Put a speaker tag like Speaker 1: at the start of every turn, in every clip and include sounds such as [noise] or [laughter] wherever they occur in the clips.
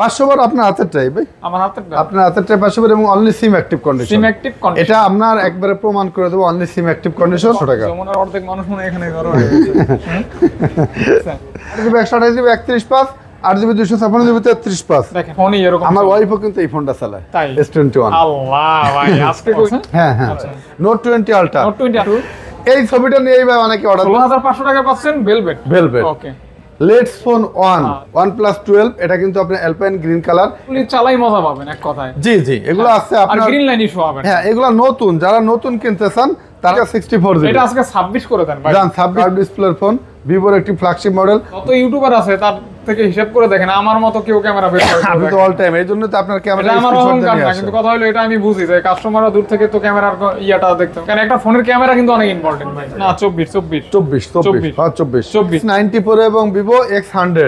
Speaker 1: পাঁচশো আপনার হাতের এবং only SIM active condition SIM আপনার প্রমাণ করে দেবো অনলি সিম অ্যাক্টিভ কন্ডিশন অর্ধেক আচ্ছা। জিবি একত্রিশ পাঁচ আট তেত্রিশ পাঁচ এরকম আমার ওয়াইফও কিন্তু এই ফোনটা চালায় [laughs] হ্যাঁ হ্যাঁ নোট টোয়েন্টি আলট্রা এই ছবিটা নিয়েই ভাই অনেকে অর্ডার ষোলো হাজার পাঁচশো টাকা পাচ্ছেন velvet velvet let's phone one one plus twelve এটা কিন্তু আপনার অ্যালপাইন গ্রিন কালার চালাই মজা পাবেন এক কথায় জি জি এগুলো হ্যাঁ, আছে আপনার গ্রিন লাইন ইস্যু হবে হ্যাঁ এগুলো নতুন যারা নতুন কিনতে চান তারা সিক্সটি ফোর জিবি এটা আজকে ছাব্বিশ করে দেন জান ছাব্বিশ ডিসপ্লের ফোন ভিভোর একটি ফ্ল্যাগশিপ মডেল কত ইউটিউবার আছে তার থেকে হিসাব করে দেখেন আমার মতো কেউ ক্যামেরা বের
Speaker 2: করে তো অল টাইম এই জন্য তো আপনার ক্যামেরা আমার অহংকার না কিন্তু কথা হলো এটা আমি বুঝি যে কাস্টমাররা দূর থেকে তো ক্যামেরার ইয়াটা দেখতো কারণ একটা ফোনের ক্যামেরা কিন্তু অনেক ইম্পর্টেন্ট ভাই
Speaker 1: না 24 24 24 24 হ্যাঁ 24 24 94 এবং ভিভো X100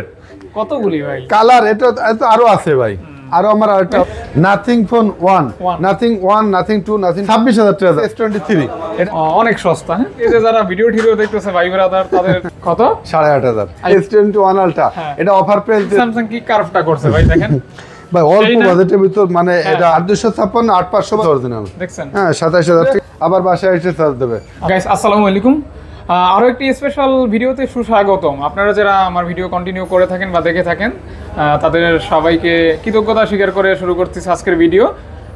Speaker 1: কতগুলি ভাই কালার এটা তো আরো আছে ভাই আরো আমার আরেকটা nothing phone one nothing one nothing two nothing ছাব্বিশ হাজার টাকা এস টোয়েন্টি থ্রি এটা অনেক সস্তা হ্যাঁ
Speaker 2: যে যারা ভিডিও টিডিও দেখতেছে ভাই ব্রাদার তাদের
Speaker 1: কত সাড়ে আট হাজার এস টোয়েন্টি ওয়ান আলটা এটা অফার প্রাইস স্যামসাং কি কার্ভটা করছে ভাই দেখেন [laughs] ভাই অল্প বাজেটের ভিতর মানে হ্যাঁ। এটা আট দুশো ছাপ্পান্ন আট পাঁচশো অরিজিনাল হ্যাঁ সাতাশ হাজার আবার বাসায় এসে চার্জ দেবে
Speaker 2: গাইস আসসালামু আলাইকুম আরও একটি স্পেশাল ভিডিওতে সুস্বাগতম আপনারা যারা আমার ভিডিও কন্টিনিউ করে থাকেন বা দেখে থাকেন তাদের সবাইকে কৃতজ্ঞতা স্বীকার করে শুরু করছি আজকের ভিডিও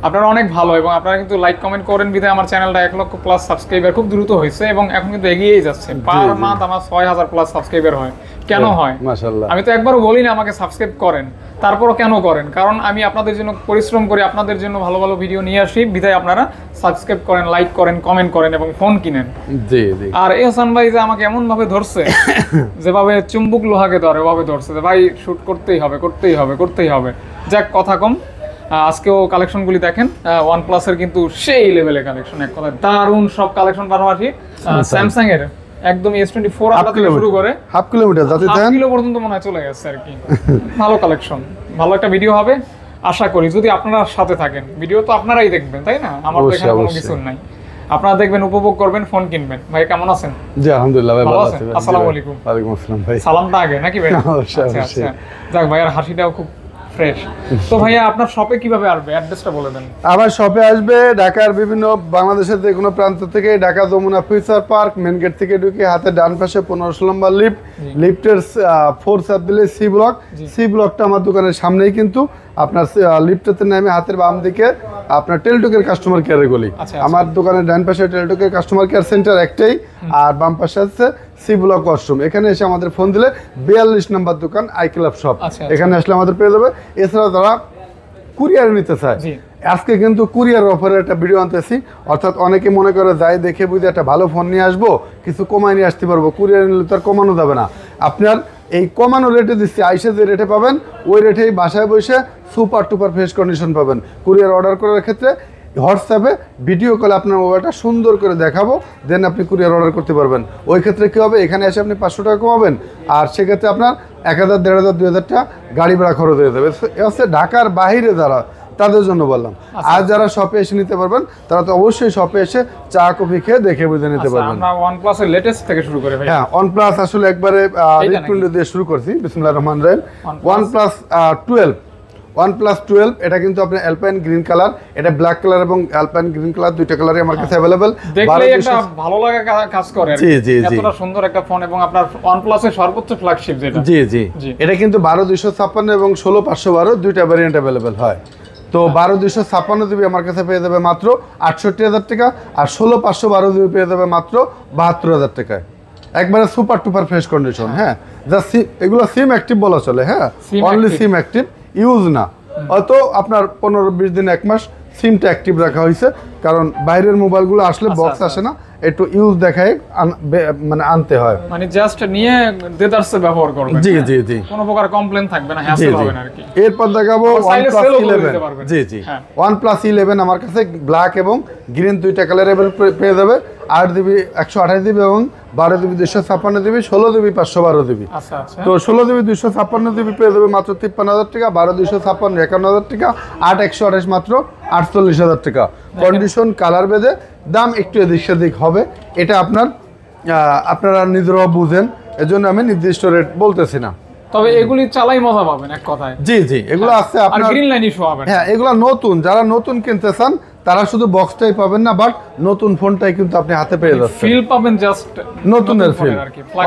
Speaker 2: আপনারা অনেক ভালো এবং আপনারা কিন্তু লাইক কমেন্ট করেন বিধায় আমার চ্যানেলটা এক লক্ষ প্লাস সাবস্ক্রাইবার খুব দ্রুত হয়েছে এবং এখন কিন্তু এগিয়েই যাচ্ছে পার মান্থ আমার ছয় হাজার প্লাস সাবস্ক্রাইবার হয় কেন হয় মাসাল্লাহ আমি তো একবার বলি না আমাকে সাবস্ক্রাইব করেন তারপরও কেন করেন কারণ আমি আপনাদের জন্য পরিশ্রম করি আপনাদের জন্য ভালো ভালো ভিডিও নিয়ে আসি বিধায় আপনারা সাবস্ক্রাইব করেন লাইক করেন কমেন্ট করেন এবং ফোন কিনেন জি জি আর এহসান ভাই যে আমাকে এমন ভাবে ধরছে [laughs] যেভাবে চুম্বুক লোহাকে ধরে ওভাবে ধরছে যে ভাই শুট করতেই হবে করতেই হবে করতেই হবে যাক কথা কম আজকেও কালেকশনগুলি দেখেন ওয়ান প্লাসের কিন্তু সেই লেভেলের কালেকশন এক কথা দারুন সব কালেকশন পাশাপাশি স্যামসাং এর একদম এস টোয়েন্টি ফোর থেকে শুরু করে
Speaker 1: হাফ কিলোমিটার যাতে হাফ
Speaker 2: কিলো পর্যন্ত মনে হয় চলে গেছে আর কি ভালো কালেকশন ভালো একটা ভিডিও হবে আশা করি যদি আপনারা সাথে থাকেন ভিডিও তো আপনারাই দেখবেন তাই না আমার তো এখানে কোনো কিছু নাই আপনারা দেখবেন উপভোগ করবেন ফোন কিনবেন ভাই কেমন আছেন
Speaker 1: জি আলহামদুলিল্লাহ ভাই ভালো আছেন আসসালামু আলাইকুম ওয়া আলাইকুম আসসালাম
Speaker 2: ভাই আগে নাকি ভাই [laughs] আচ্ছা আচ্ছা যাক ভাই আর হাসিটাও খুব ফ্রেশ তো ভাইয়া আপনার শপে কিভাবে আসবে অ্যাড্রেসটা বলে দেন
Speaker 1: আমার শপে আসবে ঢাকার বিভিন্ন বাংলাদেশের যে কোনো প্রান্ত থেকে Dhaka Jamuna future park main gate থেকে ঢুকে হাতে ডান পাশে পনেরোশো নম্বর লিফট লিফটের ফোর সাত দিলে সি ব্লক সি ব্লকটা আমার দোকানের সামনেই কিন্তু আপনার লিফটেতে নামে হাতের বাম দিকে আপনার টেলটুকের কাস্টমার কেয়ারে গলি আচ্ছা, আচ্ছা। আমার দোকানের ডান পাশে টেলটুকের কাস্টমার কেয়ার সেন্টার একটাই আর বাম পাশে আছে সি ব্লক ওয়াশরুম এখানে এসে আমাদের ফোন দিলে বিয়াল্লিশ নম্বর দোকান আই ক্লাব শপ এখানে আসলে আমাদের পেয়ে যাবে এছাড়া তারা কুরিয়ার নিতে চায় আজকে কিন্তু কুরিয়ার অফারে একটা ভিডিও আনতেছি অর্থাৎ অনেকে মনে করে যায় দেখে বুঝে একটা ভালো ফোন নিয়ে আসবো কিছু কমায় নিয়ে আসতে পারবো কুরিয়ার নিলে তো আর কমানো যাবে না আপনার এই কমানো রেটে দিচ্ছি আইসে যে রেটে পাবেন ওই রেটেই বাসায় বসে সুপার টুপার ফ্রেশ কন্ডিশন পাবেন কুরিয়ার অর্ডার করার ক্ষেত্রে হোয়াটসঅ্যাপে ভিডিও কলে আপনার মোবাইলটা সুন্দর করে দেখাবো দেন আপনি কুরিয়ার অর্ডার করতে পারবেন ওই ক্ষেত্রে কী হবে এখানে এসে আপনি পাঁচশো টাকা কমাবেন আর সেক্ষেত্রে আপনার এক হাজার দেড় হাজার দুই হাজারটা গাড়ি ভাড়া খরচ হয়ে যাবে হচ্ছে ঢাকার বাহিরে যারা তাদের জন্য বললাম আচ্ছা। আর যারা শপে এসে নিতে পারবেন তারা তো অবশ্যই শপে এসে চা কফি খেয়ে দেখে বুঝে নিতে আচ্ছা, পারবেন আমরা হ্যাঁ, আসলে একবারে দিয়ে শুরু করছি এটা কিন্তু অ্যালপাইন গ্রিন কালার এটা ব্ল্যাক কালার এবং অ্যালপাইন গ্রিন কালার দুইটা কালারই আমার কাছে হ্যাঁ।
Speaker 2: ভালো লাগা কাজ করে জি জি জি সুন্দর একটা ফোন এবং আপনার ওয়ানপ্লাসের সর্বোচ্চ ফ্ল্যাগশিপ যেটা জি
Speaker 1: জি এটা কিন্তু ছাপ্পান্ন এবং বারো দুইটা ভেরিয়েন্ট अवेलेबल হয় তো বারো দুইশো ছাপ্পান্ন জিবি আমার কাছে পেয়ে যাবে মাত্র আটষট্টি হাজার টাকা আর ষোলো পাঁচশো বারো জিবি পেয়ে যাবে মাত্র বাহাত্তর হাজার টাকায় একবারে সুপার টুপার ফ্রেশ কন্ডিশন হ্যাঁ যা এগুলো সিম অ্যাক্টিভ বলা চলে হ্যাঁ অনলি সিম অ্যাক্টিভ ইউজ না হয়তো আপনার পনেরো বিশ দিন এক মাস সিমটা অ্যাক্টিভ রাখা হয়েছে কারণ বাইরের মোবাইলগুলো আসলে বক্স আচ্ছা, আচ্ছা। আসে না একটু ইউজ দেখায় মানে আনতে হয়
Speaker 2: মানে জাস্ট নিয়ে দেদারসে ব্যবহার করবে জি জি জি কোনো প্রকার কমপ্লেন থাকবে না হ্যাসেল হবে না আর কি
Speaker 1: এরপর দেখাবো OnePlus 11 জি জি হ্যাঁ। OnePlus 11 আমার কাছে ব্ল্যাক এবং গ্রিন দুইটা কালার পেয়ে যাবে আট দিবি একশো আঠাশ দিবি এবং বারো দিবি দুশো ছাপ্পান্ন দিবি ষোলো দিবি পাঁচশো বারো দিবি
Speaker 2: আচ্ছা, আচ্ছা। তো ষোলো
Speaker 1: দিবি দুশো ছাপ্পান্ন দিবি পেয়ে দেবে মাত্র তিপ্পান্ন হাজার টাকা বারো দুশো ছাপ্পান্ন একান্ন হাজার টাকা আট একশো আঠাশ মাত্র আটচল্লিশ হাজার টাকা কন্ডিশন কালার বেঁধে দাম একটু এদিক সেদিক হবে এটা আপনার আপনারা নিজেরাও বুঝেন এজন্য আমি নির্দিষ্ট রেট বলতেছি না তবে এগুলি চালাই মজা পাবেন এক কথায় জি জি এগুলো হ্যাঁ, আছে আপনার গ্রিন লাইন ইস্যু হবে হ্যাঁ এগুলো নতুন যারা নতুন কিনতে চান তারা শুধু বক্সটাই পাবেন না বাট নতুন ফোনটাই কিন্তু আপনি হাতে পেয়ে যাচ্ছেন ফিল
Speaker 2: পাবেন জাস্ট নতুনের feel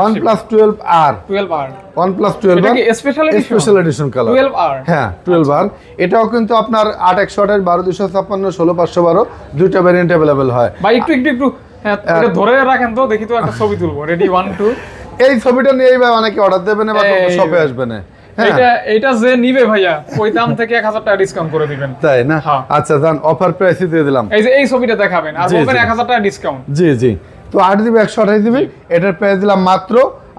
Speaker 2: OnePlus
Speaker 1: 12R 12R OnePlus 12R এটা কি special edition special edition colour 12R হ্যাঁ 12R আচ্ছা। এটাও কিন্তু আপনার 8100 12256 16512 দুইটা ভেরিয়েন্ট अवेलेबल হয়
Speaker 2: ভাই একটু একটু একটু হ্যাঁ এটা ধরে রাখেন তো দেখি তো একটা ছবি তুলবো রেডি 1 2 এই ছবিটা নিয়েই ভাই অনেকে অর্ডার দেবেন বা শপে
Speaker 1: আসবেন না হ্যাঁ। এটা
Speaker 2: এটা যে নিবে ভাইয়া ওই দাম থেকে 1000 টাকা ডিসকাউন্ট করে দিবেন
Speaker 1: তাই না হ্যাঁ। আচ্ছা জান অফার প্রাইসে দিয়ে দিলাম এই যে
Speaker 2: এই ছবিটা দেখাবেন
Speaker 1: আর বলবেন 1000 টাকা ডিসকাউন্ট জি জি তো 8 দিবে 128 দিবে এটার প্রাইস দিলাম মাত্র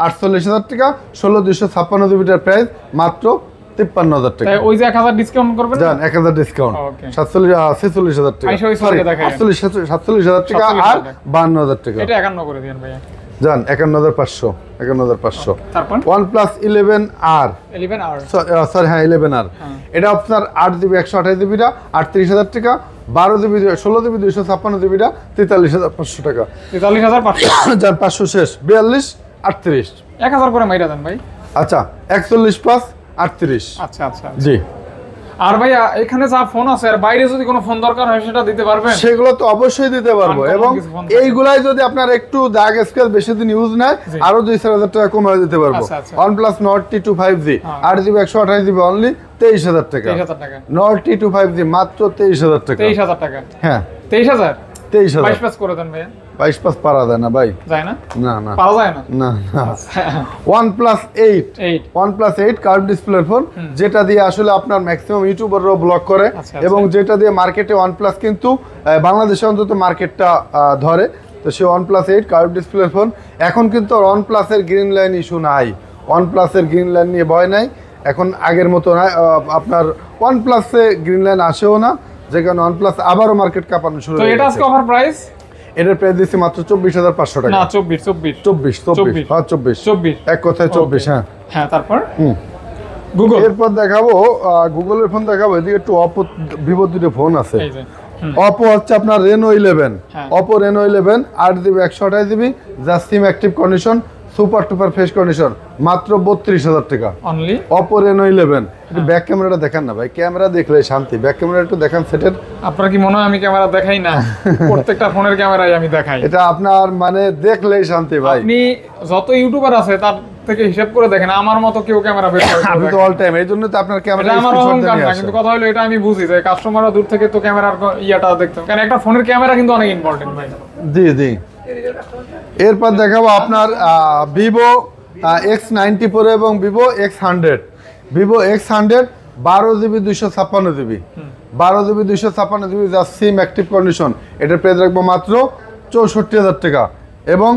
Speaker 1: 48000 টাকা 16256 দিবিটার প্রাইস মাত্র তিপ্পান্ন হাজার টাকা ওই যে এক হাজার ডিসকাউন্ট করবেন জান এক হাজার ডিসকাউন্ট সাতচল্লিশ ছেচল্লিশ হাজার টাকা সাতচল্লিশ সাতচল্লিশ হাজার টাকা আর বাহান্ন হাজার টাকা এটা
Speaker 2: একান্ন করে দিন ভাইয়া
Speaker 1: যান একান্ন হাজার পাঁচশো একান্ন হাজার পাঁচশো one plus eleven R sorry হ্যাঁ ইলেভেন আর হ্যাঁ। এটা আপনার আট জিবি একশো আঠাশ জিবিটা আটত্রিশ হাজার টাকা বারো জিবি ষোলো জিবি দুইশো ছাপ্পান্ন জিবিটা তেতাল্লিশ হাজার পাঁচশো টাকা তেতাল্লিশ হাজার পাঁচশো যার [coughs] পাঁচশো শেষ বিয়াল্লিশ আটত্রিশ এক হাজার করে মাইরা দেন ভাই আচ্ছা একচল্লিশ প্লাস আটত্রিশ আচ্ছা আচ্ছা জি
Speaker 2: আর ভাইয়া এখানে যা ফোন আছে আর বাইরে যদি কোনো ফোন দরকার হয় সেটা দিতে পারবেন
Speaker 1: সেগুলো তো অবশ্যই দিতে পারবো এবং এইগুলাই যদি আপনার একটু দাগ স্কেল বেশি দিন ইউজ নেয় আরো দুই চার হাজার টাকা কমে দিতে পারবো আচ্ছা, আচ্ছা। OnePlus Nord T2 5G হ্যাঁ। আট জিবি একশো আঠাশ জিবি অনলি তেইশ হাজার টাকা Nord T2 5G মাত্র তেইশ হাজার টাকা তেইশ হাজার টাকা হ্যাঁ তেইশ হাজার তেইশ হাজার করে দেন ভাইয়া বাইশ পাস পারা যায় না ভাই যায় না না না পারা যায় না না one plus eight one plus eight curve display phone যেটা দিয়ে আসলে আপনার ম্যাক্সিমাম ইউটিউবাররাও ব্লক করে আচ্ছা, আচ্ছা। এবং যেটা দিয়ে মার্কেটে ওয়ান প্লাস কিন্তু বাংলাদেশে অন্তত মার্কেটটা ধরে তো সে one plus eight curve display phone এখন কিন্তু ওয়ান প্লাসের গ্রিন লাইন ইস্যু নাই ওয়ান প্লাসের গ্রিন লাইন নিয়ে ভয় নাই এখন আগের মতো না আপনার ওয়ান প্লাসে গ্রিন লাইন আসেও না যেখানে ওয়ান প্লাস আবারও মার্কেট কাঁপানো শুরু এটা আজকে অফার প্রাইস এটার মাত্র চব্বিশ হাজার পাঁচশো টাকা হ্যাঁ, চব্বিশ চব্বিশ এক কথায় চব্বিশ হ্যাঁ হ্যাঁ দেখাবো গুগলের ফোন দেখাবো এদিকে একটু দুটো ফোন আছে অপো হচ্ছে আপনার Reno eleven Oppo Reno eleven আট জিবি একশো আঠাশ জিবি যা SIM active condition super duper fresh condition মাত্র বত্রিশ হাজার টাকা অনলি অপর ইলেভেন ব্যাক ক্যামেরাটা দেখান না ভাই ক্যামেরা দেখলে শান্তি ব্যাক ক্যামেরা একটু দেখান সেটের
Speaker 2: আপনার কি মনে হয় আমি ক্যামেরা দেখাই না [laughs] প্রত্যেকটা ফোনের ক্যামেরাই আমি দেখাই এটা আপনার মানে দেখলেই শান্তি ভাই আপনি যত ইউটিউবার আছে তার থেকে হিসাব করে দেখেন আমার মতো কেউ ক্যামেরা বের করে আমি তো অল টাইম এই জন্য তো আপনার ক্যামেরা আমার অহংকার না কিন্তু কথা হলো এটা আমি বুঝি যে কাস্টমাররা দূর থেকে তো ক্যামেরার ইয়াটা দেখতো কারণ একটা ফোনের ক্যামেরা কিন্তু অনেক ইম্পর্টেন্ট ভাই
Speaker 1: জি জি এরপর দেখাবো আপনার ভিভো এক্স নাইনটি ফোর এবং Vivo X hundred Vivo X hundred বারো জিবি দুইশো ছাপ্পান্ন জিবি বারো জিবি দুইশো ছাপ্পান্ন জিবি যার সিম অ্যাক্টিভ কন্ডিশন এটার পেয়ে রাখবো মাত্র চৌষট্টি হাজার টাকা এবং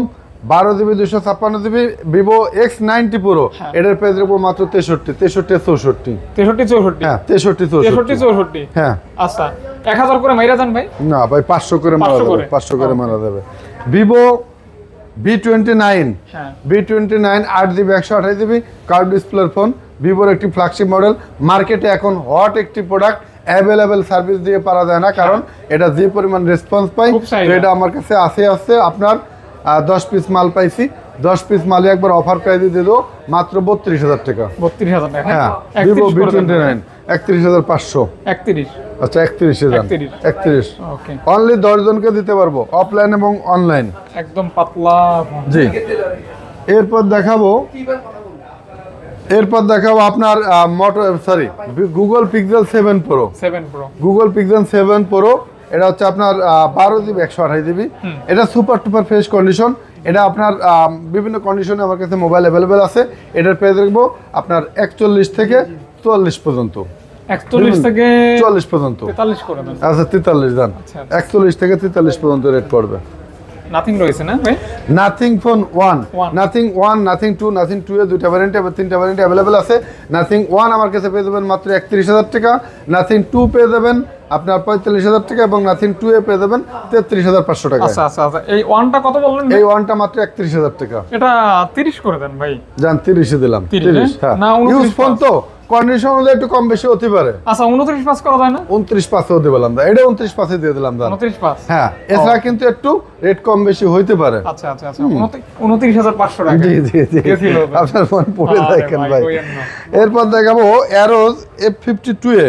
Speaker 1: বারো জিবি দুইশো ছাপ্পান্ন জিবি ভিভো এক্স নাইনটি পুরো এটার পেজ রাখবো মাত্র তেষট্টি তেষট্টি চৌষট্টি তেষট্টি চৌষট্টি হ্যাঁ তেষট্টি চৌষট্টি চৌষট্টি হ্যাঁ
Speaker 2: আচ্ছা এক হাজার করে মাইরা যান ভাই
Speaker 1: না ভাই পাঁচশো করে মারা যাবে পাঁচশো করে মারা যাবে Vivo V twenty nine V twenty nine আট জিবি একশো আঠাশ জিবি কার্ড ডিসপ্লের ফোন ভিভোর একটি ফ্ল্যাগশিপ মডেল মার্কেটে এখন হট একটি প্রোডাক্ট অ্যাভেলেবেল সার্ভিস দিয়ে পারা যায় না কারণ হ্যাঁ। এটা যে পরিমাণ রেসপন্স পাই এটা আমার কাছে আসে আসছে আপনার দশ পিস মাল পাইছি দশ পিস মালে একবার অফার প্রাইস দিয়ে দেবো মাত্র বত্রিশ হাজার টাকা বত্রিশ
Speaker 2: হাজার টাকা হ্যাঁ ভিভো বি টোয়েন্টি নাইন
Speaker 1: একত্রিশ হাজার পাঁচশো একত্রিশ আচ্ছা একত্রিশে যান একত্রিশ অনলি দশ জনকে দিতে পারবো অফলাইন এবং অনলাইন
Speaker 2: একদম পাতলা জি
Speaker 1: এরপর দেখাবো এরপর দেখাবো আপনার motor sorry Google Pixel seven pro seven pro Google Pixel seven pro এটা হচ্ছে আপনার বারো জিবি একশো আঠাশ জিবি এটা সুপার টুপার ফ্রেশ কন্ডিশন এটা আপনার বিভিন্ন কন্ডিশনে আমার কাছে মোবাইল অ্যাভেলেবেল আছে এটার পেয়ে দেখবো আপনার একচল্লিশ থেকে চুয়াল্লিশ পর্যন্ত আমার কাছে পেয়ে যাবেন মাত্র 31000 টাকা নাথিং 2 পেয়ে যাবেন আপনার পঁয়তাল্লিশ হাজার টাকা এবং নাথিং টু এ পেয়ে যাবেন তেত্রিশ হাজার পাঁচশো টাকা আচ্ছা, আচ্ছা, আচ্ছা। এই ওয়ানটা কত বললেন এই ওয়ানটা মাত্র একত্রিশ হাজার টাকা এটা তিরিশ করে দেন ভাই যান তিরিশে দিলাম তিরিশ হ্যাঁ ইউজ হ্যাঁ। ফোন তো কন্ডিশন হলে একটু কম বেশি হতে পারে আচ্ছা উনত্রিশ পাস করা যায় না উনত্রিশ পাসে হতে বললাম দা এটা উনত্রিশ পাশে দিয়ে দিলাম দা 29 পাস হ্যাঁ এছাড়া কিন্তু একটু রেট কম বেশি হইতে পারে আচ্ছা আচ্ছা আচ্ছা পাঁচশো টাকা জি জি জি আপনার ফোন পড়ে দেখেন ভাই এরপর দেখাবো অ্যারোজ এফ ফিফটি F52A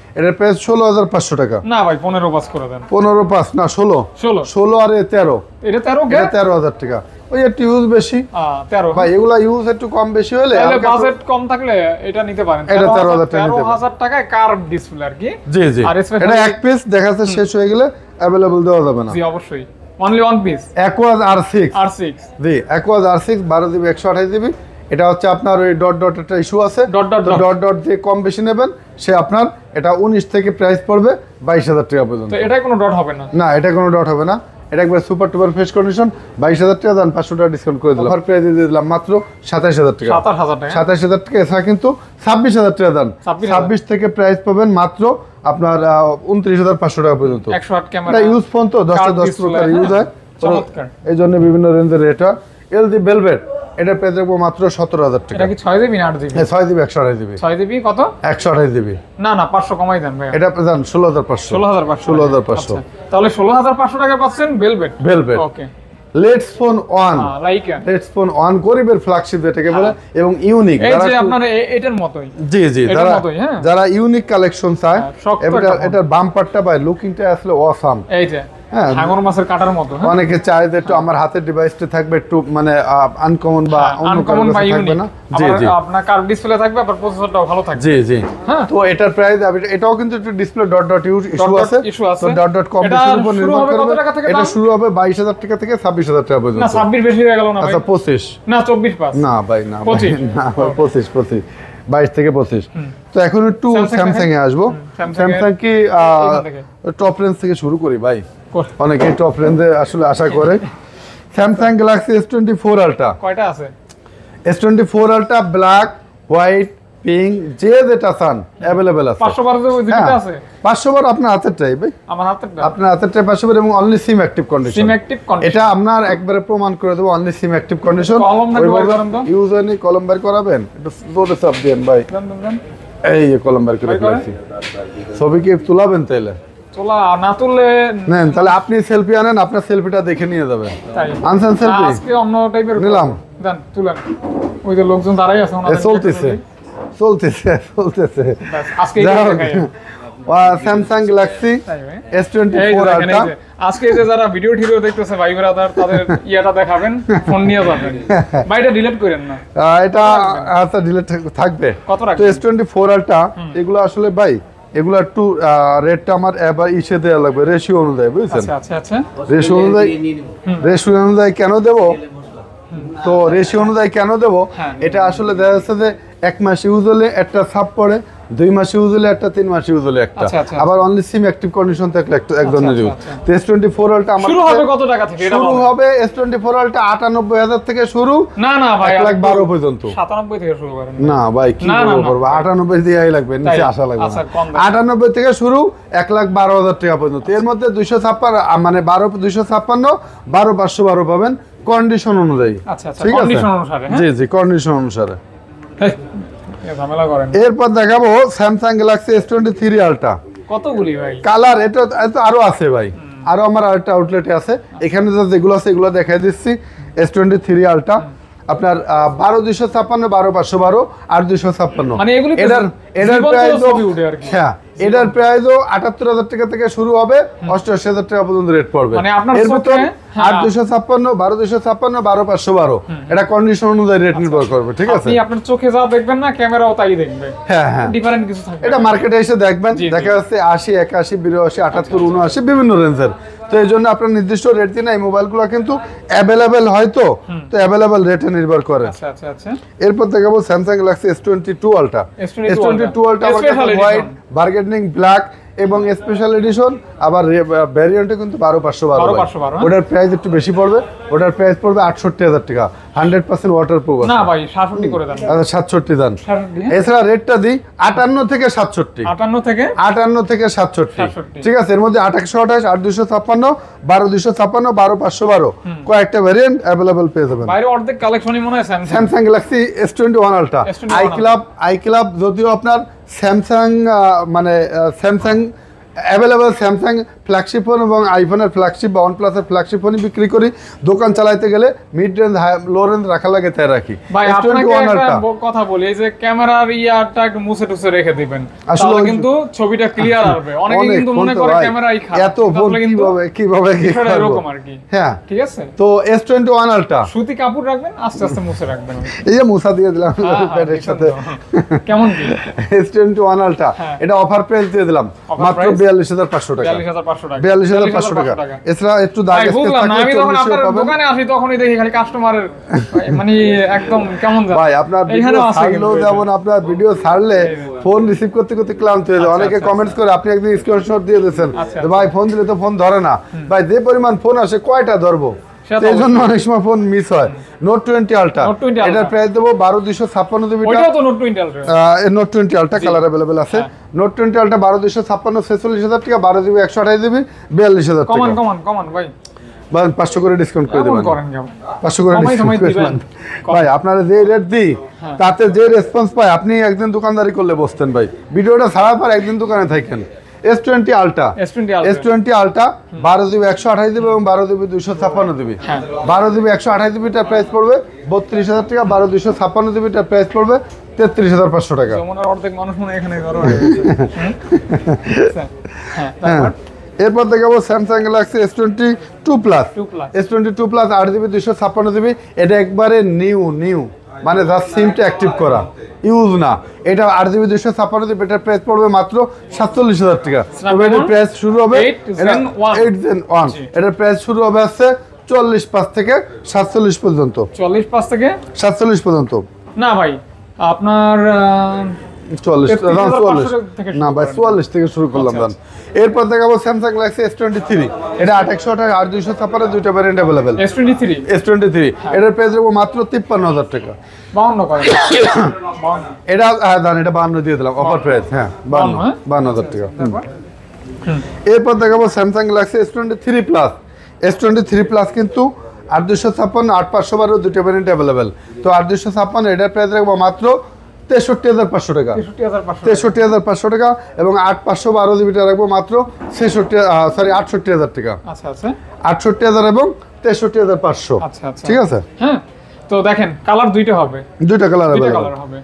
Speaker 1: এটার প্রাইস ষোলো হাজার পাঁচশো টাকা
Speaker 2: না ভাই পনেরো পাঁচ করে দেন
Speaker 1: পনেরো পাঁচ না ষোলো ষোলো আর তেরো এটা তেরো এটা তেরো হাজার টাকা
Speaker 2: নিতে পারেন এটা তেরো হাজার টাকা ডিসপ্লে আর কি জি জি এক
Speaker 1: পিস দেখা যাচ্ছে শেষ হয়ে গেলে দেওয়া যাবে না অবশ্যই অনলি ওয়ান পিস আর আর সিক্স আর বারো জিবি একশো আঠাশ জিবি এটা হচ্ছে আপনার ওই ডট ডট একটা ইস্যু আছে ডট ডট দিয়ে কম বেশি নেবেন সে আপনার এটা উনিশ থেকে প্রাইস পড়বে বাইশ হাজার টাকা পর্যন্ত এটা
Speaker 2: কোনো ডট হবে না
Speaker 1: না এটা কোনো ডট হবে না এটা একবার সুপার টুপার ফ্রেশ কন্ডিশন বাইশ হাজার টাকা দান পাঁচশো টাকা ডিসকাউন্ট করে দিলাম প্রাইস দিয়ে দিলাম মাত্র সাতাশ হাজার টাকা সাতাশ হাজার টাকা এছাড়া কিন্তু ছাব্বিশ হাজার টাকা দান ছাব্বিশ থেকে প্রাইস পাবেন মাত্র আপনার উনত্রিশ হাজার পাঁচশো টাকা পর্যন্ত এটা ইউজ ফোন তো দশটা দশ প্রকার ইউজ হয় হ্যাঁ, এই জন্য বিভিন্ন রেঞ্জের এটা এল দি বেলভেট এটা পেয়ে যাবো মাত্র সতেরো হাজার টাকা ছয় দিবি না আট দিবি হ্যাঁ, ছয় দিবি একশো আড়াই দিবি ছয় দিবি কত একশো আড়াই দিবি
Speaker 2: না না পাঁচশো কমাই দেন ভাই এটা
Speaker 1: পেয়ে যান ষোলো হাজার পাঁচশো ষোলো হাজার পাঁচশো ষোলো হাজার পাঁচশো আচ্ছা, তাহলে ষোলো হাজার
Speaker 2: পাঁচশো টাকা পাচ্ছেন বেলবেট বেলবেট ওকে
Speaker 1: যারা ইউনিক কালেকশন হ্যাঁ। চায় হ্যাঁ, এটার বাম্পারটা বাই লুকিংটা আসলে অসাম হ্যাঁ
Speaker 2: কাটার মতো হ্যাঁ? অনেকে
Speaker 1: একটু আমার হাতের ডিভাইসটা থাকবে একটু মানে আনকমন বা হ্যাঁ, আপনার ডিসপ্লে থাকবে হ্যাঁ? এটাও কিন্তু একটু ডিসপ্লে ডট ডট ডট শুরু হবে টাকা থেকে টাকা না আচ্ছা, না ভাই বাইশ থেকে পঁচিশ তো এখন একটু স্যামসাং এ আসবো স্যামসাং কি টপ রেঞ্জ থেকে শুরু করি ভাই অনেকেই টপ রেঞ্জে আসলে আশা করে Samsung Galaxy S twenty four ultra কয়টা আছে S twenty four ultra black white pink যে যেটা চান অ্যাভেলেবেল আছে পাঁচশো বারো হ্যাঁ। আছে পাঁচশো বারো আপনার হাতের টাই ভাই আমার হাতের আপনার হাতের টাই পাঁচশো বারো এবং only SIM active condition SIM active এটা আপনার একবারে প্রমাণ করে দেবো only SIM active condition use হয়নি কলম বের করাবেন একটু জোরে চাপ দিয়েন ভাই এই কলম বের করে ছবি কি তুলাবেন তাইলে তাহলে আপনি সেলফি আনেন আপনার সেলফিটা দেখে নিয়ে আনসান সেলফি অন্য টাইপের ওই যে লোকজন দাঁড়াই আছে চলতেছে চলতেছে স্যামসাং এস টোয়েন্টি ফোর
Speaker 2: আজকে যে যারা ভিডিও তাদের
Speaker 1: আচ্ছা ডিলিট থাকবে কত এস টোয়েন্টি ফোর আলটা এগুলো আসলে ভাই এগুলো একটু রেটটা আমার এবার ইসে দেওয়া লাগবে রেশিও অনুযায়ী বুঝছেন রেশিও আচ্ছা, আচ্ছা, আচ্ছা। অনুযায়ী রেশিও অনুযায়ী কেন দেব তো রেশিও অনুযায়ী কেন দেব হ্যাঁ। এটা আসলে দেখা যাচ্ছে যে এক মাস ইউজ হলে একটা ছাপ পড়ে দুই মাসে উজলে একটা তিন মাসে উজলে একটা আচ্ছা, আচ্ছা। আবার অনলি সিম অ্যাক্টিভ কন্ডিশন থাকলে একটা একজনের ইউজ তো এস টোয়েন্টি ফোর অলটা আমার শুরু হবে কত টাকা থেকে শুরু হবে এস টোয়েন্টি ফোর অলটা আটানব্বই হাজার থেকে শুরু না না ভাই এক লাখ বারো পর্যন্ত
Speaker 2: সাতানব্বই থেকে শুরু করেন না ভাই কি করবো
Speaker 1: আটানব্বই দিয়েই লাগবে নিচে আসা লাগবে আচ্ছা, আটানব্বই থেকে শুরু এক লাখ বারো হাজার টাকা পর্যন্ত এর মধ্যে দুইশো ছাপ্পান্ন মানে বারো দুইশো ছাপ্পান্ন বারো পাঁচশো বারো পাবেন কন্ডিশন অনুযায়ী
Speaker 2: ঠিক আছে হ্যাঁ? জি
Speaker 1: জি কন্ডিশন অনুসারে এরপর দেখাবো Samsung Galaxy S twenty three ultra কতগুলি ভাই কালার এটা আরো আছে ভাই আরো আমার আরেকটা আউটলেটে আছে এখানে যেগুলো আছে এগুলো দেখাই দিচ্ছি এস টোয়েন্টি থ্রি আলট্রা আপনার বারো দুইশো ছাপ্পান্ন বারো পাঁচশো বারো আর দুইশো ছাপ্পান্ন মানে এটার প্রায় হ্যাঁ, আটাত্তর হাজার টাকা থেকে শুরু হবে অষ্টআশি হাজার টাকা পর্যন্ত রেট পড়বে মানে এর ভিতরে হ্যাঁ। আট রেট আচ্ছা, নির্ভর আচ্ছা। হ্যাঁ, হ্যাঁ। আচ্ছা, বিভিন্ন রেঞ্জের তো এই জন্য আপনার নির্দিষ্ট রেট দিয়ে না এই মোবাইলগুলো কিন্তু অ্যাভেলেবেল হয় তো তো অ্যাভেলেবেল রেটে নির্ভর করে এরপর দেখাবো Samsung Galaxy S twenty two ultra S twenty two ultra white burgundy black এবং স্পেশাল এডিশন আবার ভ্যারিয়েন্টে কিন্তু বারো পাঁচশো বারো হ্যাঁ। ওটার প্রাইস একটু বেশি পড়বে ওটার প্রাইস পড়বে আটষট্টি হাজার টাকা হান্ড্রেড পার্সেন্ট ওয়াটার প্রুফ
Speaker 2: আছে
Speaker 1: সাতষট্টি দান আচ্ছা, হ্যাঁ। এছাড়া রেটটা দিই আটান্ন থেকে সাতষট্টি আটান্ন থেকে আটান্ন থেকে সাতষট্টি ঠিক আছে এর মধ্যে আঠাশশো আঠাশ আট দুশো ছাপ্পান্ন বারো দুশো ছাপ্পান্ন বারো পাঁচশো বারো কয়েকটা ভ্যারিয়েন্ট অ্যাভেলেবল পেয়ে যাবেন
Speaker 2: অর্ধেক মনে হয় Samsung
Speaker 1: Galaxy S twenty one ultra I club I club যদিও আপনার স্যামসাং মানে Samsung available Samsung flagship phone এবং আইফোনের ফ্ল্যাগশিপ বা ওয়ান প্লাসের ফ্ল্যাগশিপ ফোনই বিক্রি করি দোকান চালাইতে গেলে মিড রেঞ্জ লো রেঞ্জ রাখা লাগে তাই রাখি
Speaker 2: কথা বলি এই যে ক্যামেরার ইয়ারটা একটু মুছে টুসে রেখে দিবেন আসলে কিন্তু
Speaker 1: ছবিটা ক্লিয়ার আসবে অনেকে কিন্তু মনে করে ক্যামেরাই খারাপ এত ফোন কিভাবে কিভাবে কি এরকম আর কি হ্যাঁ ঠিক আছে তো S21 আলটা
Speaker 2: সুতি কাপড় রাখবেন আস্তে আস্তে মুছে
Speaker 1: রাখবেন এই যে মুছা দিয়ে দিলাম প্যাডের হ্যাঁ, সাথে কেমন কি S21 [laughs] আলটা হ্যাঁ। এটা অফার প্রাইস দিয়ে দিলাম মাত্র আপনার ভিডিও মানে ছাড়লে ফোন রিসিভ করতে করতে ক্লান্ত হয়ে যায় আচ্ছা, অনেকে কমেন্টস আচ্ছা। করে আপনি একদিন স্ক্রিনশট দিয়ে দিয়েছেন আচ্ছা। ভাই ফোন দিলে তো ফোন ধরে না ভাই যে পরিমাণ ফোন আসে কয়টা ধরবো সেই অনেক সময় ফোন মিস হয় নোট টোয়েন্টি আলট্রা এটার প্রাইস দেবো বারো ছাপ্পান্ন note twenty ultra colour available আছে নোট টোয়েন্টি আলট্রা বারো ছাপ্পান্ন ছেচল্লিশ হাজার টাকা বারো দিবি একশো আঠাশ দিবি বিয়াল্লিশ হাজার কমান কমান কমান ভাই ডিসকাউন্ট করে আপনারা যে রেট দিই হ্যাঁ। তাতে যে রেসপন্স আপনি একদিন দোকানদারি করলে বসতেন ভাই ভিডিওটা ছাড়ার পর একদিন দোকানে থাকেন S twenty ultra S twenty ultra বারো জিবি একশো আঠাশ এবং বারো জিবি দুইশো ছাপ্পান্ন হ্যাঁ। বারো জিবি একশো আঠাশ প্রাইস পড়বে বত্রিশ হাজার টাকা বারো দুইশো ছাপ্পান্ন প্রাইস পড়বে তেত্রিশ হাজার পাঁচশো টাকা
Speaker 2: অর্ধেক মানুষ মনে এখানে
Speaker 1: হ্যাঁ। হ্যাঁ, এরপর দেখাবো Samsung Galaxy S twenty two plus S twenty two plus আট জিবি দুইশো ছাপ্পান্ন জিবি এটা একবারে নিউ নিউ মানে যার সিমটা অ্যাক্টিভ করা ইউজ না এটা আর জিবি দুশো ছাপান্ন জিবি এটার প্রাইস পড়বে মাত্র সাতচল্লিশ হাজার টাকা এটার প্রাইস শুরু হবে এইট জেন ওয়ান এটার প্রাইস শুরু হবে আছে চল্লিশ পাঁচ থেকে সাতচল্লিশ পর্যন্ত চল্লিশ পাঁচ থেকে সাতচল্লিশ পর্যন্ত না ভাই আপনার চুয়াল্লিশ চুয়াল্লিশ না ভাই চুয়াল্লিশ থেকে আচ্ছা, আচ্ছা। এরপর দেখাবো Samsung Galaxy S twenty three এটা অ্যাভেলেবেল এস মাত্র হাজার টাকা এটা হ্যাঁ, দিয়ে দিলাম হ্যাঁ, হ্যাঁ? হাজার টাকা আচ্ছা, এরপর দেখাবো Samsung S twenty three plus S twenty three plus কিন্তু আট দুশো ছাপ্পান্ন আট পাঁচশো বারো দুটো ভ্যারিয়েন্ট অ্যাভেলেবেল তো আট দুশো ছাপ্পান্ন এটার প্রাইস রাখবো মাত্র তেষট্টি হাজার পাঁচশো টাকা তেষট্টি হাজার পাঁচশো টাকা এবং আট পাঁচশো বারো জিবিটা রাখবো মাত্র ছেষট্টি সরি আটষট্টি হাজার টাকা আচ্ছা, আচ্ছা। আটষট্টি হাজার এবং তেষট্টি হাজার পাঁচশো আচ্ছা, ঠিক আছে হ্যাঁ, তো দেখেন কালার দুইটা হবে দুইটা কালার হবে হ্যাঁ,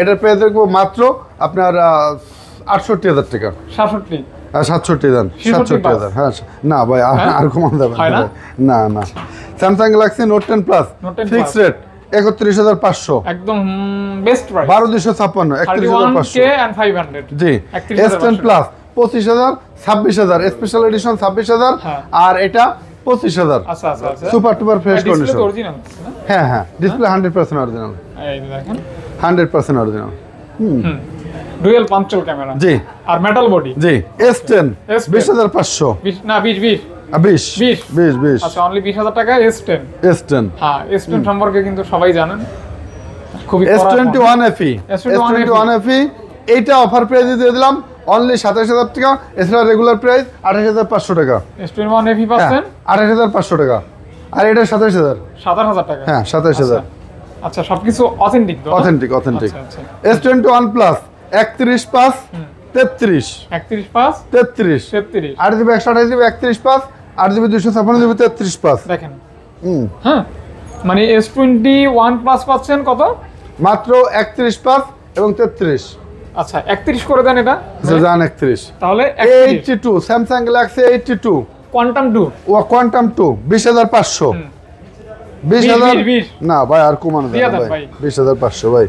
Speaker 1: এটার পেয়ে দেখবো মাত্র আপনার আটষট্টি হাজার টাকা সাতষট্টি সাতষট্টি দেন সাতষট্টি দেন হ্যাঁ আচ্ছা। না ভাই আর কমান হ্যাঁ? দেবেন না না Samsung Galaxy Note ten plus fixed rate একত্রিশ হাজার পাঁচশো একদম বেস্ট প্রাইস বারো দুশো ছাপ্পান্ন একত্রিশ হাজার পাঁচশো জি এস টেন প্লাস পঁচিশ হাজার ছাব্বিশ হাজার স্পেশাল এডিশন ছাব্বিশ হাজার হ্যাঁ। আর এটা পঁচিশ হাজার সুপার টুপার ফ্রেশ কন্ডিশন হ্যাঁ হ্যাঁ display hundred percent original hundred percent original hmm dual punch hole camera জি আর মেটাল বডি জি S10 না 20 20 আচ্ছা
Speaker 2: অনলি বিশ হাজার টাকা S ten S ten S সম্পর্কে কিন্তু সবাই জানেন
Speaker 1: এস e। e। e, এইটা অফার দিয়ে দিলাম অনলি সাতাশ হাজার টাকা রেগুলার প্রাইস আঠাশ হাজার পাঁচশো টাকা এস ওয়ান আঠাশ হাজার পাঁচশো টাকা আর এটা সাতাশ হাজার সাতাশ হাজার টাকা হ্যাঁ সাতাশ হাজার আচ্ছা, আচ্ছা সবকিছু authentic authentic authentic S twenty one plus একত্রিশ পাঁচ তেত্রিশ একত্রিশ পাঁচ তেত্রিশ তেত্রিশ আট জিবি একশো আঠাশ জিবি একত্রিশ পাঁচ আট জিবি দুশো ছাপ্পান্ন জিবি তেত্রিশ পাঁচ দেখেন হুম হ্যাঁ মানে এস টোয়েন্টি ওয়ান প্লাস পাচ্ছেন কত মাত্র একত্রিশ পাঁচ এবং তেত্রিশ আচ্ছা একত্রিশ করে দেন এটা জান আচ্ছা, একত্রিশ তাহলে eighty two Samsung Galaxy eighty two quantum two ও কোয়ান্টাম টু বিশ হাজার পাঁচশো বিশ হাজার না ভাই আর ভাই বিশ হাজার পাঁচশো ভাই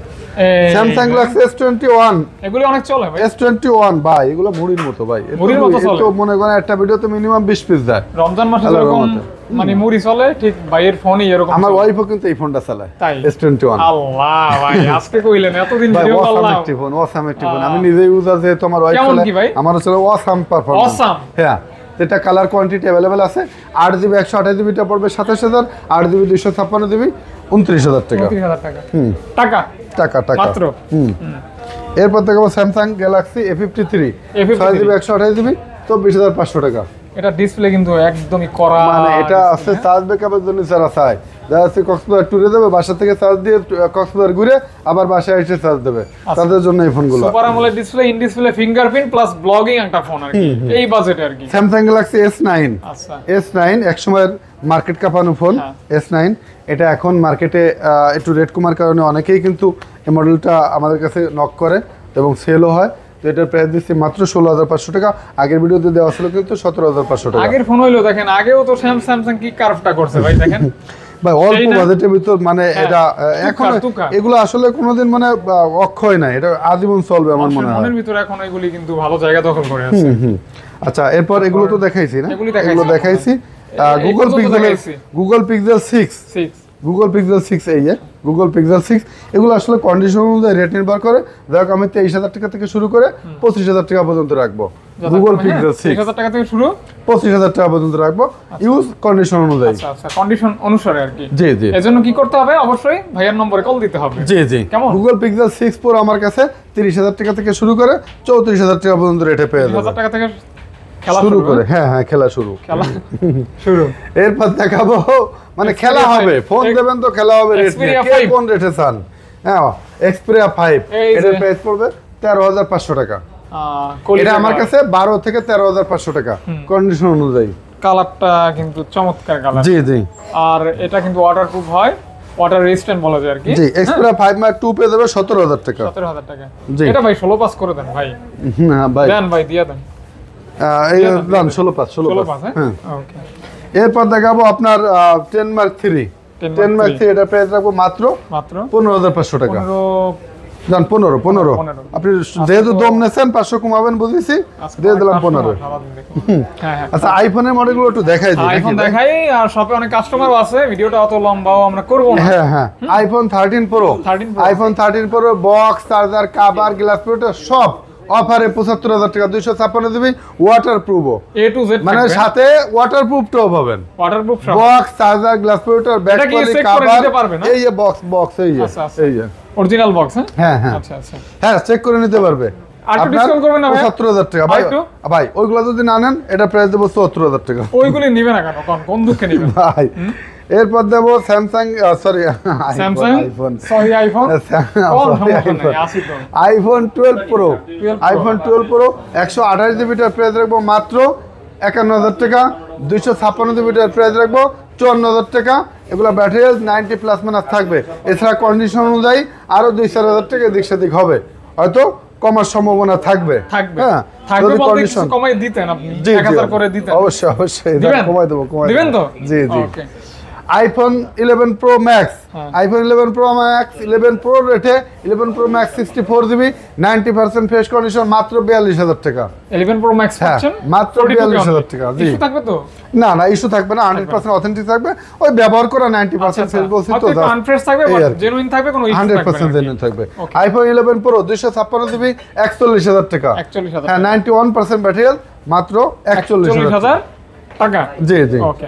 Speaker 1: Samsung S twenty one S twenty one ভাই এগুলো মুড়ির মতো ভিডিও মিনিমাম বিশ পিস দেয়
Speaker 2: মানে আমার কিন্তু এই ফোনটা
Speaker 1: চালায় এস টোয়েন্টি ওয়ান ভাই ফোন ফোন আমি নিজে যেহেতু আমার আমারও চলে হ্যাঁ এটা কালার কোয়ান্টিটি অ্যাভেলেবেল আছে আট জিবি একশো আঠাশ জিবিটা পড়বে সাতাশ হাজার আট জিবি দুশো ছাপ্পান্ন জিবি উনত্রিশ হাজার টাকা হুম টাকা টাকা টাকা হুম এরপর দেখাবো Samsung Galaxy A fifty three ছয় জিবি একশো আঠাশ জিবি চব্বিশ হাজার পাঁচশো টাকা
Speaker 2: এটা ডিসপ্লে কিন্তু একদমই করা মানে এটা আছে হ্যাঁ।
Speaker 1: চার্জ ব্যাকআপের জন্য সারা চাই যারা আছে কক্সবাজার ট্যুরে যাবে বাসা থেকে চার্জ দিয়ে কক্সবাজার ঘুরে আবার বাসায় এসে চার্জ দেবে আচ্ছা। তাদের জন্য এই ফোনগুলো super
Speaker 2: AMOLED display in display fingerprint plus blogging একটা ফোন আর কি এই বাজেটে আর কি
Speaker 1: স্যামসাং গ্যালাক্সি S9 আচ্ছা S9 একসময়ের মার্কেট কাঁপানো ফোন হ্যাঁ। S9 এটা এখন মার্কেটে একটু রেট কমার কারণে অনেকেই কিন্তু এই মডেলটা আমাদের কাছে নক করে এবং সেলও হয় তো এটার প্রাইস দিচ্ছি মাত্র ষোলো হাজার পাঁচশো টাকা আগের ভিডিওতে দেওয়া ছিল কিন্তু সতেরো হাজার পাঁচশো টাকা আগের
Speaker 2: ফোন হইলো দেখেন আগেও তো স্যামসাং কি কার্ভটা করছে ভাই দেখেন [laughs]
Speaker 1: ভাই অল্প বাজেটের ভিতর মানে হ্যাঁ, এটা এখন এগুলো আসলে কোনোদিন মানে অক্ষয় নাই এটা আজীবন চলবে আমার মনে হয়
Speaker 2: ভিতর এখন এগুলি কিন্তু ভালো জায়গা দখল করে আছে
Speaker 1: আচ্ছা এরপর এগুলো তো দেখাইছি না এগুলো দেখাইছি Google Pixel Google Pixel six six Google Pixel six এই যে গুগল পিক্সেল সিক্স এগুলো আসলে কন্ডিশন অনুযায়ী রেট নির্ভর করে দেখো আমি তেইশ হাজার টাকা থেকে শুরু করে পঁচিশ হাজার টাকা পর্যন্ত রাখবো গুগল পিক্সেল সিক্স হাজার টাকা থেকে শুরু পঁচিশ হাজার টাকা পর্যন্ত রাখবো ইউজ আচ্ছা। কন্ডিশন অনুযায়ী
Speaker 2: কন্ডিশন আচ্ছা, আচ্ছা, অনুসারে আর কি জি জি এজন্য কি করতে হবে অবশ্যই ভাইয়ার নম্বরে কল দিতে হবে জি জি
Speaker 1: কেমন গুগল পিক্সেল সিক্স প্রো আমার কাছে তিরিশ হাজার টাকা থেকে শুরু করে চৌত্রিশ হাজার টাকা পর্যন্ত রেটে পেয়ে যাবে হাজার টাকা থেকে শুরু করে হ্যাঁ হ্যাঁ, হ্যাঁ খেলা শুরু [laughs] শুরু এরপর দেখাবো মানে খেলা হবে ফোন দেবেন তো খেলা হবে কোন রেটে চান হ্যাঁ এক্সপ্রিয়া ফাইভ এটার প্রাইস পড়বে তেরো হাজার পাঁচশো টাকা এটা আমার কাছে বারো থেকে তেরো হাজার পাঁচশো টাকা কন্ডিশন অনুযায়ী
Speaker 2: কালারটা কিন্তু চমৎকার কালার জি জি আর এটা কিন্তু ওয়াটারপ্রুফ হয় ওয়াটার রেজিস্ট্যান্ট বলা যায় আর কি জি এক্সট্রা
Speaker 1: 5 মার্ক 2 পেয়ে সতেরো হাজার টাকা
Speaker 2: টাকা জি এটা ভাই ষোলো পাস করে দেন ভাই হ্যাঁ, ভাই দেন ভাই দিয়ে দেন
Speaker 1: এরপর দেখাবো আপনার ten Mark three ten Mark three এটা প্রাইস রাখবো মাত্র পনেরো হাজার পাঁচশো টাকা পনেরো পনেরো আপনি যেহেতু দম নেছেন পাঁচশো কমাবেন বুঝেছি দিলাম পনেরো হ্যাঁ, হ্যাঁ। আচ্ছা আইফোনের মডেলগুলো একটু দেখাই দিই আইফোন
Speaker 2: দেখাই আর শপে অনেক কাস্টমার আছে ভিডিওটা অত লম্বা আমরা করব না হ্যাঁ হ্যাঁ
Speaker 1: iPhone thirteen Pro iPhone thirteen Pro box charger cover glass প্রোটা সব অফারে পঁচাত্তর হাজার টাকা দুইশো ছাপ্পান্ন জিবি ওয়াটার প্রুফও এ টু জেড মানে সাথে ওয়াটার প্রুফটাও পাবেন water proof box charger glass protector back cover এই যে বক্স বক্স এই যে আচ্ছা, আচ্ছা। এই যে অরিজিনাল হ্যাঁ? বক্স হ্যাঁ হ্যাঁ আচ্ছা আচ্ছা হ্যাঁ চেক করে নিতে পারবে ভাই ওইগুলো যদি না নেন এটা প্রাইস দেবো চুয়াত্তর হাজার টাকা ওইগুলি নিবে না কেন কোন দুঃখে নিবে ভাই এরপর দেব Samsung sorry iPhone sorry iPhone iPhone twelve Pro iPhone twelve Pro একশো আঠাশ জিবিটার প্রাইস রাখবো মাত্র একান্ন হাজার টাকা দুইশো ছাপ্পান্ন জিবিটার প্রাইস রাখবো চুয়ান্ন হাজার টাকা এগুলো ব্যাটারি নাইনটি প্লাস মানাস থাকবে এছাড়া কন্ডিশন অনুযায়ী আরও দুই চার হাজার টাকা এদিক সেদিক হবে হয়তো কমার সম্ভাবনা থাকবে হ্যাঁ থাকবে
Speaker 2: কমাই দিতেন আপনি
Speaker 1: অবশ্যই অবশ্যই কমাই দেবো কমাই দেবেন তো জি জি iPhone eleven Pro Max iPhone eleven Pro Max eleven Pro রেটে eleven Pro Max sixty four GB ninety percent fresh condition মাত্র বিয়াল্লিশ হাজার টাকা ইলেভেন প্রো ম্যাক্স হ্যাঁ মাত্র বিয়াল্লিশ হাজার টাকা জি থাকবে তো না না ইস্যু থাকবে না হান্ড্রেড পার্সেন্ট অথেন্টিক থাকবে ওই ব্যবহার করা নাইনটি পার্সেন্ট সেল বলছি তো থাকবে থাকবে হান্ড্রেড পার্সেন্ট জেনুইন থাকবে আইফোন ইলেভেন প্রো দুইশো ছাপ্পান্ন জিবি একচল্লিশ হাজার টাকা হ্যাঁ নাইনটি ওয়ান পার্সেন্ট ব্যাটারিয়াল মাত্র একচল্লিশ হাজার টাকা জি জি okay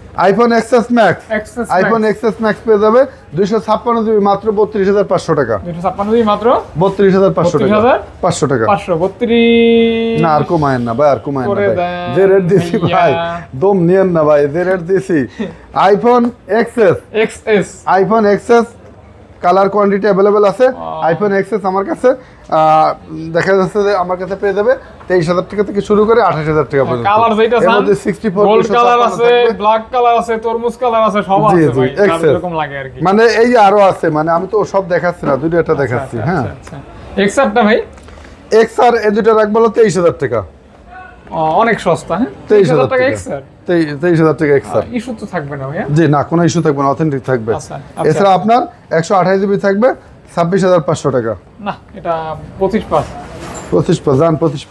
Speaker 1: iPhone XS Max iPhone XS Max পেয়ে যাবে দুইশো ছাপ্পান্ন জিবি মাত্র বত্রিশ হাজার পাঁচশো টাকা মাত্র বত্রিশ হাজার পাঁচশো টাকা পাঁচশো টাকা বত্রিশ না আর কমায়েন না ভাই আর কমায়েন না যে রেট দিয়েছি ভাই দম নিয়েন না ভাই যে রেট দিয়েছি iPhone XS XS iPhone XS colour quantity available আছে আইফোন এক্সেস আমার কাছে দেখা যাচ্ছে যে আমার কাছে পেয়ে যাবে তেইশ হাজার টাকা থেকে শুরু করে আঠাশ হাজার টাকা পর্যন্ত কালার হ্যাঁ, যেটা মধ্যে সিক্সটি গোল্ড কালার আছে
Speaker 2: ব্ল্যাক কালার আছে তরমুজ কালার আছে সব আছে জি এরকম লাগে আর কি মানে
Speaker 1: এই যে আরো আছে মানে আমি তো সব দেখাচ্ছি না দুটো একটা দেখাচ্ছি আচ্ছা, হ্যাঁ এক্সআরটা আচ্ছা, আচ্ছা, ভাই এক্সআর এ দুটো রাখবো হলো তেইশ হাজার টাকা অনেক সস্তা হ্যাঁ তেইশ হাজার টাকা এক্সআর তেইশ হাজার টাকা
Speaker 2: ইস্যু তো থাকবে না
Speaker 1: না কোনো ইস্যু থাকবে না থাকবে আচ্ছা, আচ্ছা। এছাড়া আপনার একশো আঠাশ জিবি থাকবে ছাব্বিশ হাজার পাঁচশো টাকা
Speaker 2: না এটা পঁচিশ
Speaker 1: পঁচিশ পঁচিশ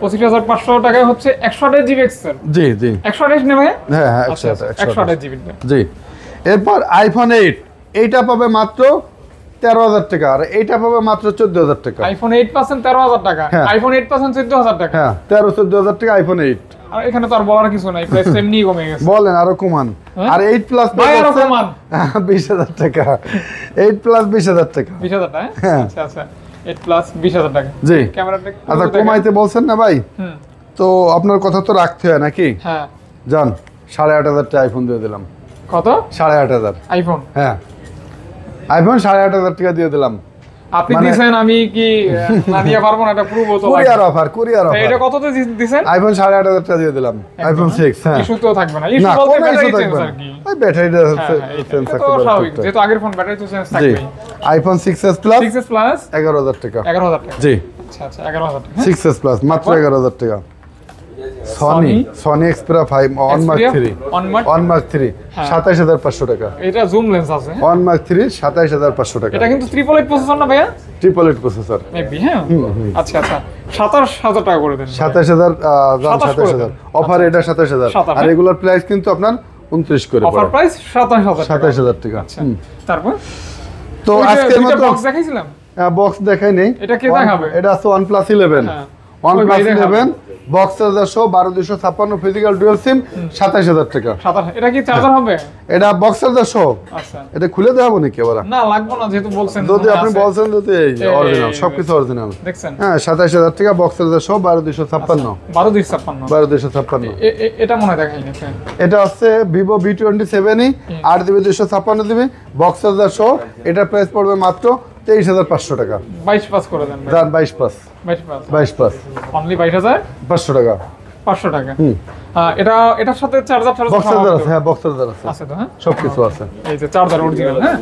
Speaker 2: পঁচিশ হাজার পাঁচশো হচ্ছে জিবি জি জি একশো হ্যাঁ হ্যাঁ একশো জিবি আচ্ছা,
Speaker 1: জি এরপর আইফোন এইট এইটা পাবে মাত্র তেরো হাজার টাকা আর এইটা পাবে মাত্র চোদ্দ হাজার টাকা
Speaker 2: আইফোন এইট পার্সেন্ট তেরো হাজার টাকা
Speaker 1: আইফোন এইট পার্সেন্ট চোদ্দ হাজার টাকা হ্যাঁ তেরো চোদ্দ হাজার টাকা আইফোন এইট
Speaker 2: আর এখানে তো আর বলার কিছু নাই প্রাইস এমনি কমে গেছে
Speaker 1: বলেন আরো কমান হ্যাঁ? আর 8 প্লাস ভাই আরো কমান 20000 [laughs] টাকা 8 প্লাস 20000 টাকা 20000
Speaker 2: টাকা হ্যাঁ? হ্যাঁ। আচ্ছা আচ্ছা আচ্ছা
Speaker 1: বলছেন না ভাই তো আপনার কথা তো রাখতে হয় নাকি হ্যাঁ জান 8500 টাকা আইফোন দিয়ে দিলাম কত 8500 আইফোন হ্যাঁ আইফোন 8500 টাকা দিয়ে দিলাম আপনি মানে দিছেন
Speaker 2: আমি কি না দিয়ে পারবো না এটা প্রুভ তো কুরিয়ার অফার কুরিয়ার অফার এটা
Speaker 1: কততে দিছেন আইফোন 8500 টাকা দিয়ে দিলাম আইফোন 6 হ্যাঁ ইস্যু তো থাকবে না ইস্যু বলতে ব্যাটারি চেঞ্জ আর কি ওই ব্যাটারিটা চেঞ্জ থাকবে তো স্বাভাবিক যেহেতু
Speaker 2: আগের ফোন ব্যাটারি তো চেঞ্জ থাকবে
Speaker 1: iPhone 6s plus 6s plus 11000 টাকা 11000 টাকা জি আচ্ছা আচ্ছা 11000 টাকা 6s প্লাস মাত্র 11000 টাকা Sony Sony Xperia five on Mark three on Mark on Mark টাকা এটা জুম লেন্স আছে অন মার্ক টাকা এটা
Speaker 2: কিন্তু ট্রিপল এইট প্রসেসর না ভাইয়া
Speaker 1: ট্রিপল এইট প্রসেসর
Speaker 2: আচ্ছা, আচ্ছা। টাকা করে দেন
Speaker 1: দাম অফার এটা হাজার আচ্ছা, আচ্ছা। আর রেগুলার হ্যাঁ। প্রাইস কিন্তু আপনার উনত্রিশ করে অফার প্রাইস সাতাশ হাজার টাকা তারপর
Speaker 2: তো বক্স
Speaker 1: দেখাইছিলাম বক্স হ্যাঁ, দেখাই নেই এটা কে দেখাবে এটা আছে OnePlus ইলেভেন হ্যাঁ OnePlus 11 box charger 12256 physical dual SIM 27000 টাকা 27 এটা কি চার্জার হবে এটা আচ্ছা এটা খুলে দেব নাকি
Speaker 2: না লাগবে না যেহেতু বলছেন যদি আপনি
Speaker 1: বলছেন যদি এই অরিজিনাল সবকিছু অরিজিনাল দেখছেন হ্যাঁ 27000 টাকা বক্স চার্জার 12256
Speaker 2: 12256
Speaker 1: 12256
Speaker 2: এটা মনে দেখাই আচ্ছা।
Speaker 1: এটা আছে Vivo V27 8GB 256 দিবে বক্স চার্জার এটা প্রাইস পড়বে মাত্র তেইশ হাজার পাঁচশো টাকা বাইশ পাস করে দেন দাম বাইশ পাস
Speaker 2: বাইশ পাস বাইশ পাস
Speaker 1: অনলি বাইশ হাজার পাঁচশো টাকা
Speaker 2: পাঁচশো টাকা এটা এটার সাথে চার্জার চার্জার বক্স চার্জার আছে
Speaker 1: হ্যাঁ বক্স চার্জার আছে আছে তো হ্যাঁ সবকিছু হ্যাঁ। আছে
Speaker 2: এই যে চার্জার অরিজিনাল হ্যাঁ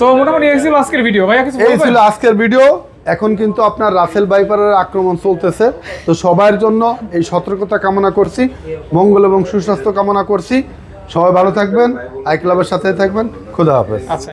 Speaker 2: তো মোটামুটি এই ছিল আজকের ভিডিও ভাই কিছু এই ছিল
Speaker 1: আজকের ভিডিও এখন কিন্তু আপনার রাসেল বাইপারের আক্রমণ চলতেছে তো সবার জন্য এই সতর্কতা কামনা করছি মঙ্গল এবং সুস্বাস্থ্য কামনা করছি সবাই ভালো থাকবেন আই ক্লাবের সাথে থাকবেন খুদা হাফেজ আচ্ছা